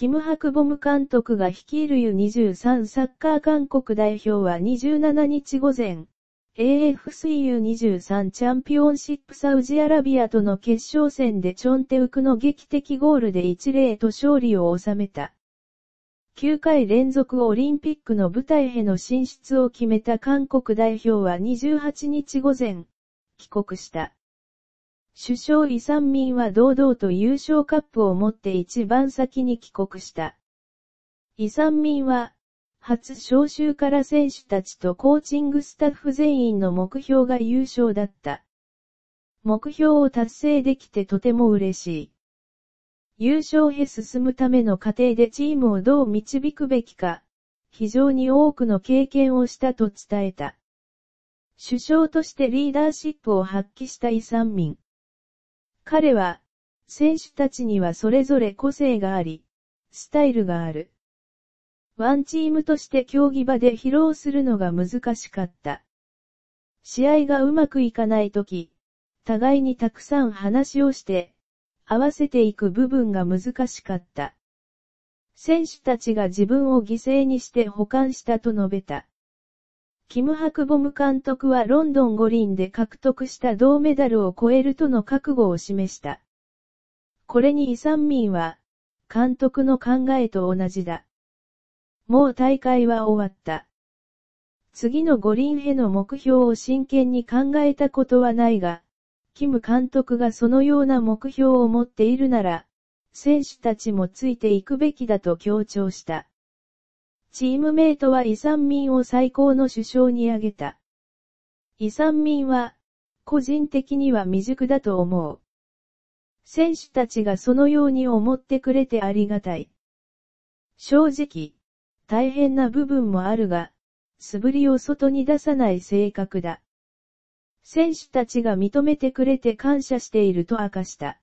キム・ハクボム監督が率いる U23 サッカー韓国代表は27日午前、AFCU23 チャンピオンシップサウジアラビアとの決勝戦でチョンテウクの劇的ゴールで1-0と勝利を収めた。9回連続オリンピックの舞台への進出を決めた韓国代表は28日午前、帰国した。首相イサンミンは堂々と優勝カップを持って一番先に帰国した。イサンミンは、初招集から選手たちとコーチングスタッフ全員の目標が優勝だった。目標を達成できてとても嬉しい。優勝へ進むための過程でチームをどう導くべきか、非常に多くの経験をしたと伝えた。首相としてリーダーシップを発揮したイサンミン。彼は、選手たちにはそれぞれ個性があり、スタイルがある。ワンチームとして競技場で披露するのが難しかった。試合がうまくいかないとき、互いにたくさん話をして、合わせていく部分が難しかった。選手たちが自分を犠牲にして保管したと述べた。キム・ハクボム監督はロンドン五輪で獲得した銅メダルを超えるとの覚悟を示した。これにイサンミンは、監督の考えと同じだ。もう大会は終わった。次の五輪への目標を真剣に考えたことはないが、キム監督がそのような目標を持っているなら、選手たちもついていくべきだと強調した。チームメイトはイサンミンを最高の首相に挙げた。イサンミンは、個人的には未熟だと思う。選手たちがそのように思ってくれてありがたい。正直、大変な部分もあるが、素振りを外に出さない性格だ。選手たちが認めてくれて感謝していると明かした。